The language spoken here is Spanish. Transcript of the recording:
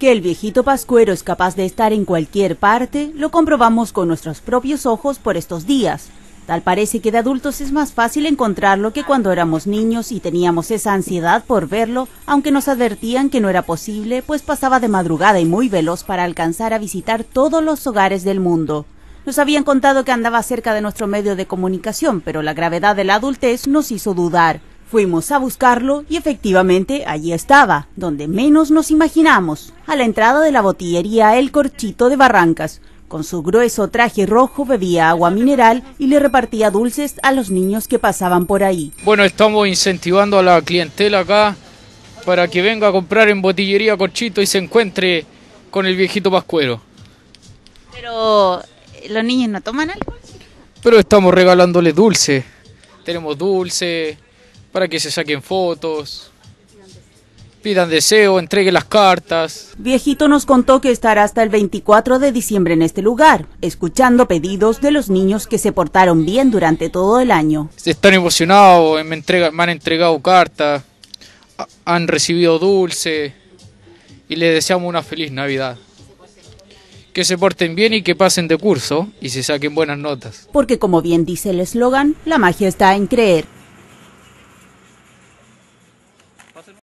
Que el viejito pascuero es capaz de estar en cualquier parte, lo comprobamos con nuestros propios ojos por estos días. Tal parece que de adultos es más fácil encontrarlo que cuando éramos niños y teníamos esa ansiedad por verlo, aunque nos advertían que no era posible, pues pasaba de madrugada y muy veloz para alcanzar a visitar todos los hogares del mundo. Nos habían contado que andaba cerca de nuestro medio de comunicación, pero la gravedad de la adultez nos hizo dudar. Fuimos a buscarlo y efectivamente allí estaba, donde menos nos imaginamos, a la entrada de la botillería El Corchito de Barrancas. Con su grueso traje rojo bebía agua mineral y le repartía dulces a los niños que pasaban por ahí. Bueno, estamos incentivando a la clientela acá para que venga a comprar en botillería Corchito y se encuentre con el viejito Pascuero. Pero los niños no toman algo? Pero estamos regalándole dulce. Tenemos dulce para que se saquen fotos, pidan deseo, entreguen las cartas. Viejito nos contó que estará hasta el 24 de diciembre en este lugar, escuchando pedidos de los niños que se portaron bien durante todo el año. Están emocionados, me, entrega, me han entregado cartas, han recibido dulce y les deseamos una feliz Navidad que se porten bien y que pasen de curso y se saquen buenas notas. Porque como bien dice el eslogan, la magia está en creer.